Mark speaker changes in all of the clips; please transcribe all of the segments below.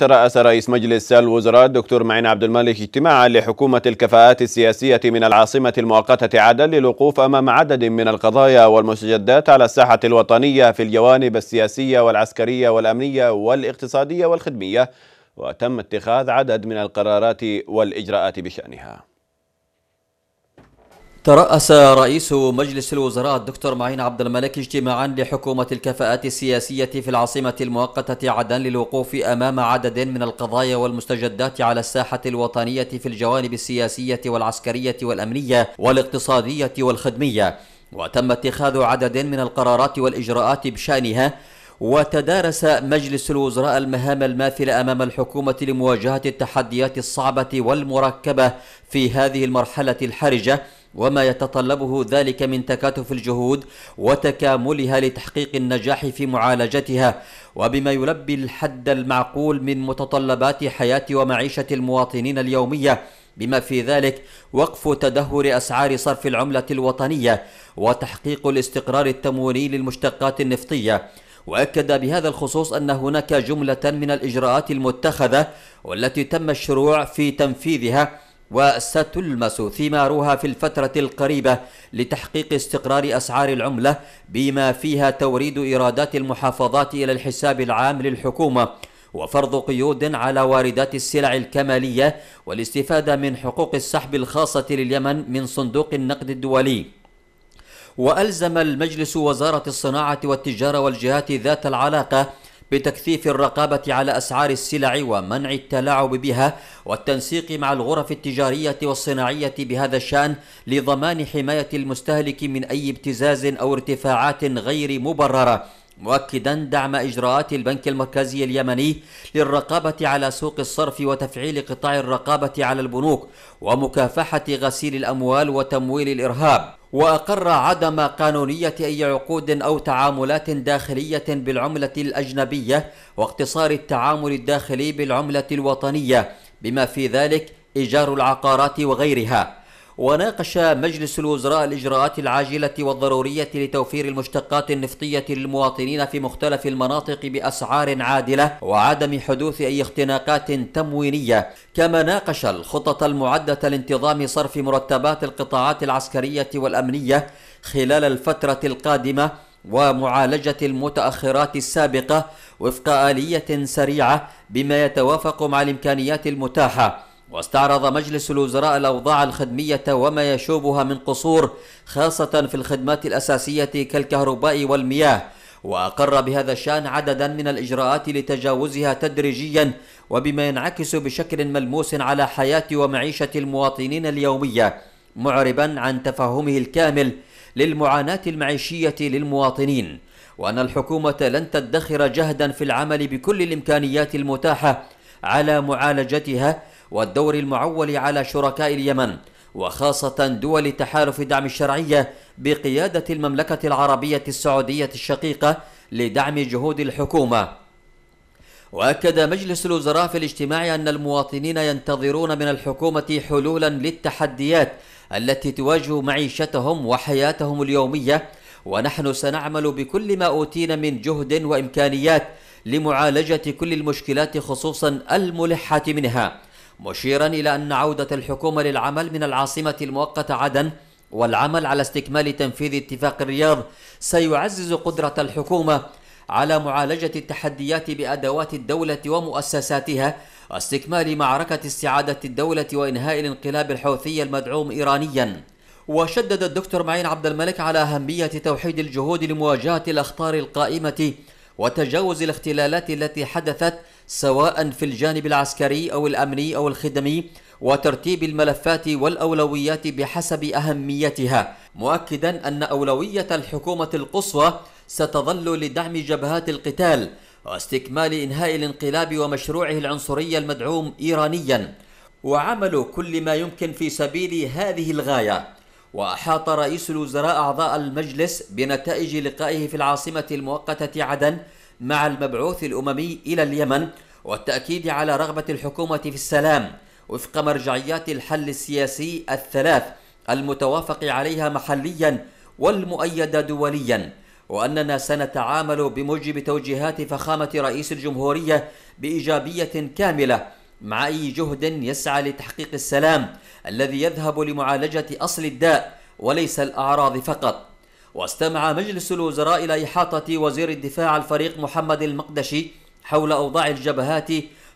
Speaker 1: ترأس رئيس مجلس الوزراء الدكتور معين عبد الملك اجتماعا لحكومة الكفاءات السياسية من العاصمة المؤقتة عدن للوقوف أمام عدد من القضايا والمستجدات على الساحة الوطنية في الجوانب السياسية والعسكرية والأمنية والاقتصادية والخدمية وتم اتخاذ عدد من القرارات والإجراءات بشأنها ترأس رئيس مجلس الوزراء الدكتور معين عبد الملك اجتماعا لحكومة الكفاءات السياسية في العاصمة المؤقتة عدن للوقوف أمام عدد من القضايا والمستجدات على الساحة الوطنية في الجوانب السياسية والعسكرية والأمنية والاقتصادية والخدمية وتم اتخاذ عدد من القرارات والإجراءات بشأنها وتدارس مجلس الوزراء المهام الماثلة أمام الحكومة لمواجهة التحديات الصعبة والمركبة في هذه المرحلة الحرجة وما يتطلبه ذلك من تكاتف الجهود وتكاملها لتحقيق النجاح في معالجتها وبما يلبي الحد المعقول من متطلبات حياه ومعيشه المواطنين اليوميه بما في ذلك وقف تدهور اسعار صرف العمله الوطنيه وتحقيق الاستقرار التمويني للمشتقات النفطيه واكد بهذا الخصوص ان هناك جمله من الاجراءات المتخذه والتي تم الشروع في تنفيذها وستلمس ثمارها في الفترة القريبة لتحقيق استقرار أسعار العملة بما فيها توريد إيرادات المحافظات إلى الحساب العام للحكومة وفرض قيود على واردات السلع الكمالية والاستفادة من حقوق السحب الخاصة لليمن من صندوق النقد الدولي وألزم المجلس وزارة الصناعة والتجارة والجهات ذات العلاقة بتكثيف الرقابة على أسعار السلع ومنع التلاعب بها والتنسيق مع الغرف التجارية والصناعية بهذا الشأن لضمان حماية المستهلك من أي ابتزاز أو ارتفاعات غير مبررة مؤكدا دعم اجراءات البنك المركزي اليمني للرقابه على سوق الصرف وتفعيل قطاع الرقابه على البنوك ومكافحه غسيل الاموال وتمويل الارهاب وأقر عدم قانونية أي عقود أو تعاملات داخلية بالعملة الأجنبية واقتصار التعامل الداخلي بالعملة الوطنية بما في ذلك إيجار العقارات وغيرها وناقش مجلس الوزراء الإجراءات العاجلة والضرورية لتوفير المشتقات النفطية للمواطنين في مختلف المناطق بأسعار عادلة وعدم حدوث أي اختناقات تموينية كما ناقش الخطط المعدة لانتظام صرف مرتبات القطاعات العسكرية والأمنية خلال الفترة القادمة ومعالجة المتأخرات السابقة وفق آلية سريعة بما يتوافق مع الإمكانيات المتاحة واستعرض مجلس الوزراء الأوضاع الخدمية وما يشوبها من قصور خاصة في الخدمات الأساسية كالكهرباء والمياه وأقر بهذا الشأن عددا من الإجراءات لتجاوزها تدريجيا وبما ينعكس بشكل ملموس على حياة ومعيشة المواطنين اليومية معربا عن تفهمه الكامل للمعاناة المعيشية للمواطنين وأن الحكومة لن تدخر جهدا في العمل بكل الإمكانيات المتاحة على معالجتها والدور المعول على شركاء اليمن وخاصة دول تحالف دعم الشرعية بقيادة المملكة العربية السعودية الشقيقة لدعم جهود الحكومة وأكد مجلس الوزراء في الاجتماع أن المواطنين ينتظرون من الحكومة حلولا للتحديات التي تواجه معيشتهم وحياتهم اليومية ونحن سنعمل بكل ما أوتينا من جهد وإمكانيات لمعالجة كل المشكلات خصوصا الملحة منها مشيرا إلى أن عودة الحكومة للعمل من العاصمة المؤقتة عدن والعمل على استكمال تنفيذ اتفاق الرياض سيعزز قدرة الحكومة على معالجة التحديات بأدوات الدولة ومؤسساتها واستكمال معركة استعادة الدولة وإنهاء الانقلاب الحوثي المدعوم إيرانياً. وشدد الدكتور معين عبد الملك على أهمية توحيد الجهود لمواجهة الأخطار القائمة وتجاوز الاختلالات التي حدثت سواء في الجانب العسكري أو الأمني أو الخدمي وترتيب الملفات والأولويات بحسب أهميتها مؤكدا أن أولوية الحكومة القصوى ستظل لدعم جبهات القتال واستكمال إنهاء الانقلاب ومشروعه العنصري المدعوم إيرانيا وعمل كل ما يمكن في سبيل هذه الغاية وأحاط رئيس الوزراء أعضاء المجلس بنتائج لقائه في العاصمة المؤقتة عدن مع المبعوث الأممي إلى اليمن والتأكيد على رغبة الحكومة في السلام وفق مرجعيات الحل السياسي الثلاث المتوافق عليها محليا والمؤيدة دوليا وأننا سنتعامل بموجب توجيهات فخامة رئيس الجمهورية بإيجابية كاملة مع أي جهد يسعى لتحقيق السلام الذي يذهب لمعالجة أصل الداء وليس الأعراض فقط واستمع مجلس الوزراء إلى إحاطة وزير الدفاع الفريق محمد المقدشي حول أوضاع الجبهات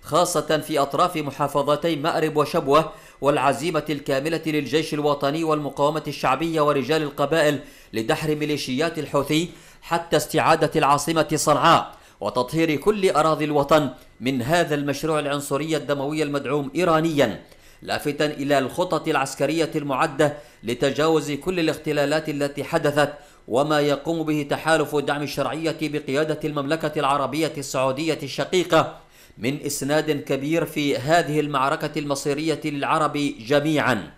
Speaker 1: خاصة في أطراف محافظتي مأرب وشبوة والعزيمة الكاملة للجيش الوطني والمقاومة الشعبية ورجال القبائل لدحر ميليشيات الحوثي حتى استعادة العاصمة صنعاء وتطهير كل أراضي الوطن من هذا المشروع العنصري الدموي المدعوم إيرانياً لافتا الى الخطط العسكريه المعده لتجاوز كل الاختلالات التي حدثت وما يقوم به تحالف دعم الشرعيه بقياده المملكه العربيه السعوديه الشقيقه من اسناد كبير في هذه المعركه المصيريه للعرب جميعا.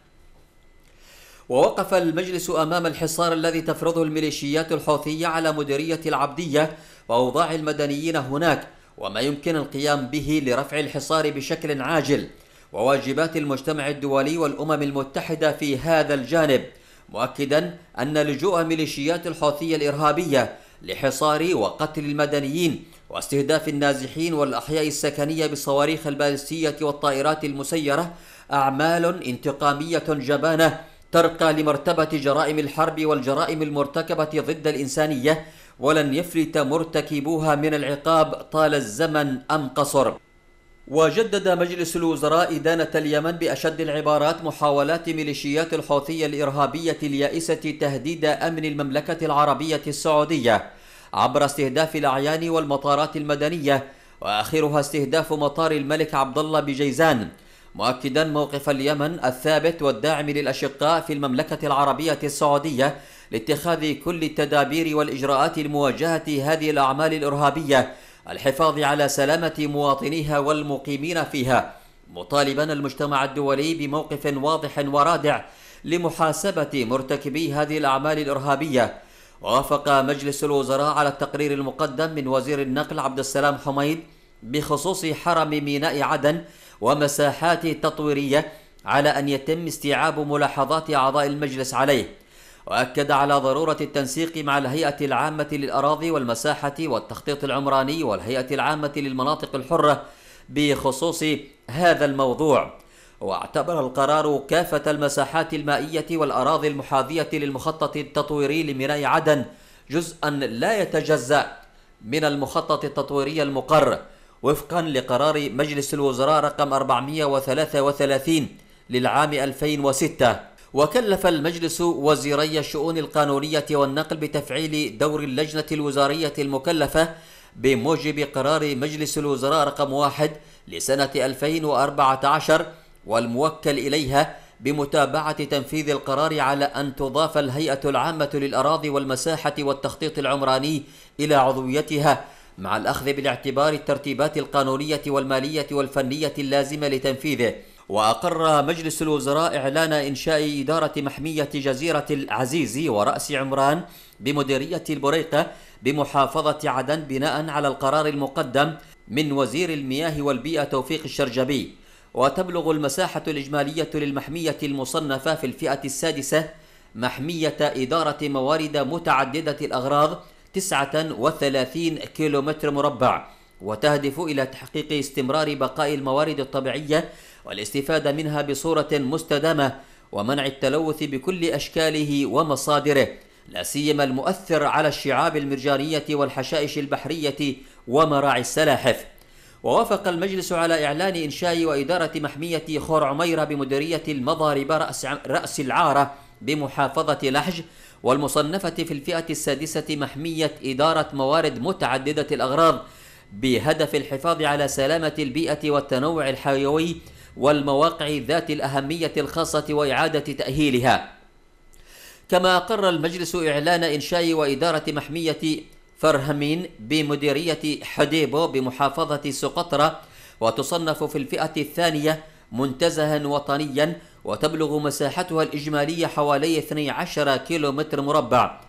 Speaker 1: ووقف المجلس امام الحصار الذي تفرضه الميليشيات الحوثيه على مديريه العبديه وأوضاع المدنيين هناك وما يمكن القيام به لرفع الحصار بشكل عاجل وواجبات المجتمع الدولي والأمم المتحدة في هذا الجانب مؤكدا أن لجوء ميليشيات الحوثية الإرهابية لحصار وقتل المدنيين واستهداف النازحين والأحياء السكنية بالصواريخ البالستية والطائرات المسيرة أعمال انتقامية جبانة ترقى لمرتبة جرائم الحرب والجرائم المرتكبة ضد الإنسانية ولن يفلت مرتكبوها من العقاب طال الزمن أم قصر وجدد مجلس الوزراء إدانة اليمن بأشد العبارات محاولات ميليشيات الحوثية الإرهابية اليائسة تهديد أمن المملكة العربية السعودية عبر استهداف الأعيان والمطارات المدنية وآخرها استهداف مطار الملك عبد الله بجيزان مؤكدا موقف اليمن الثابت والداعم للأشقاء في المملكة العربية السعودية لاتخاذ كل التدابير والإجراءات لمواجهة هذه الأعمال الإرهابية الحفاظ على سلامة مواطنيها والمقيمين فيها مطالبا المجتمع الدولي بموقف واضح ورادع لمحاسبة مرتكبي هذه الأعمال الإرهابية وافق مجلس الوزراء على التقرير المقدم من وزير النقل عبد السلام حميد بخصوص حرم ميناء عدن ومساحاته التطويرية على أن يتم استيعاب ملاحظات أعضاء المجلس عليه وأكد على ضرورة التنسيق مع الهيئة العامة للأراضي والمساحة والتخطيط العمراني والهيئة العامة للمناطق الحرة بخصوص هذا الموضوع واعتبر القرار كافة المساحات المائية والأراضي المحاذية للمخطط التطويري لميناء عدن جزءا لا يتجزأ من المخطط التطويري المقر وفقا لقرار مجلس الوزراء رقم 433 للعام 2006 وكلف المجلس وزيري الشؤون القانونية والنقل بتفعيل دور اللجنة الوزارية المكلفة بموجب قرار مجلس الوزراء رقم واحد لسنة 2014 والموكل إليها بمتابعة تنفيذ القرار على أن تضاف الهيئة العامة للأراضي والمساحة والتخطيط العمراني إلى عضويتها مع الأخذ بالاعتبار الترتيبات القانونية والمالية والفنية اللازمة لتنفيذه وأقر مجلس الوزراء إعلان إنشاء إدارة محمية جزيرة العزيزي ورأس عمران بمديرية البريقة بمحافظة عدن بناء على القرار المقدم من وزير المياه والبيئة توفيق الشرجبي وتبلغ المساحة الإجمالية للمحمية المصنفة في الفئة السادسة محمية إدارة موارد متعددة الأغراض 39 كيلومتر مربع وتهدف إلى تحقيق استمرار بقاء الموارد الطبيعية والاستفادة منها بصورة مستدامة ومنع التلوث بكل أشكاله ومصادره لا سيما المؤثر على الشعاب المرجانية والحشائش البحرية ومراعي السلاحف ووافق المجلس على إعلان إنشاء وإدارة محمية خور عميرة بمديرية المضاربة رأس, رأس العارة بمحافظة لحج والمصنفة في الفئة السادسة محمية إدارة موارد متعددة الأغراض بهدف الحفاظ على سلامة البيئة والتنوع الحيوي والمواقع ذات الأهمية الخاصة وإعادة تأهيلها كما أقر المجلس إعلان إنشاء وإدارة محمية فرهمين بمديرية حديبو بمحافظة سقطرة وتصنف في الفئة الثانية منتزها وطنيا وتبلغ مساحتها الإجمالية حوالي 12 كيلومتر مربع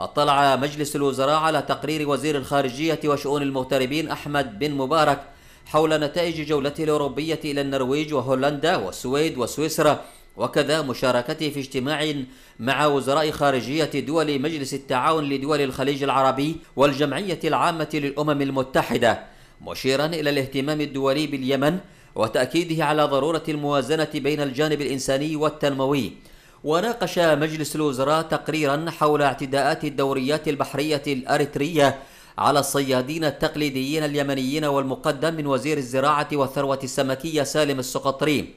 Speaker 1: اطلع مجلس الوزراء على تقرير وزير الخارجية وشؤون المغتربين أحمد بن مبارك حول نتائج جولته الأوروبية إلى النرويج وهولندا والسويد وسويسرا وكذا مشاركته في اجتماع مع وزراء خارجية دول مجلس التعاون لدول الخليج العربي والجمعية العامة للأمم المتحدة مشيرا إلى الاهتمام الدولي باليمن وتأكيده على ضرورة الموازنة بين الجانب الإنساني والتنموي وناقش مجلس الوزراء تقريرا حول اعتداءات الدوريات البحرية الأريترية على الصيادين التقليديين اليمنيين والمقدم من وزير الزراعة والثروة السمكية سالم السقطري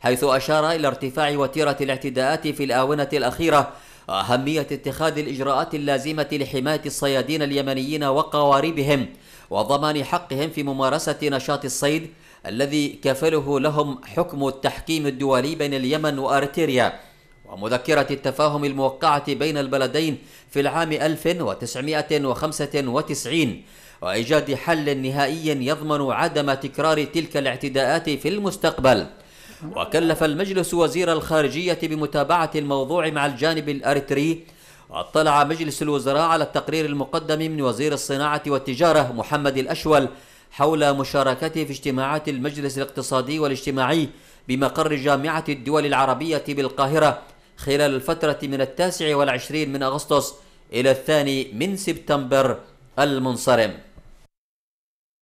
Speaker 1: حيث أشار إلى ارتفاع وتيرة الاعتداءات في الآونة الأخيرة وأهمية اتخاذ الإجراءات اللازمة لحماية الصيادين اليمنيين وقواربهم وضمان حقهم في ممارسة نشاط الصيد الذي كفله لهم حكم التحكيم الدولي بين اليمن وأرتيريا ومذكرة التفاهم الموقعة بين البلدين في العام 1995 وإيجاد حل نهائي يضمن عدم تكرار تلك الاعتداءات في المستقبل وكلف المجلس وزير الخارجية بمتابعة الموضوع مع الجانب الأريتري واطلع مجلس الوزراء على التقرير المقدم من وزير الصناعة والتجارة محمد الأشول حول مشاركته في اجتماعات المجلس الاقتصادي والاجتماعي بمقر جامعة الدول العربية بالقاهرة خلال الفترة من التاسع والعشرين من أغسطس إلى الثاني من سبتمبر المنصرم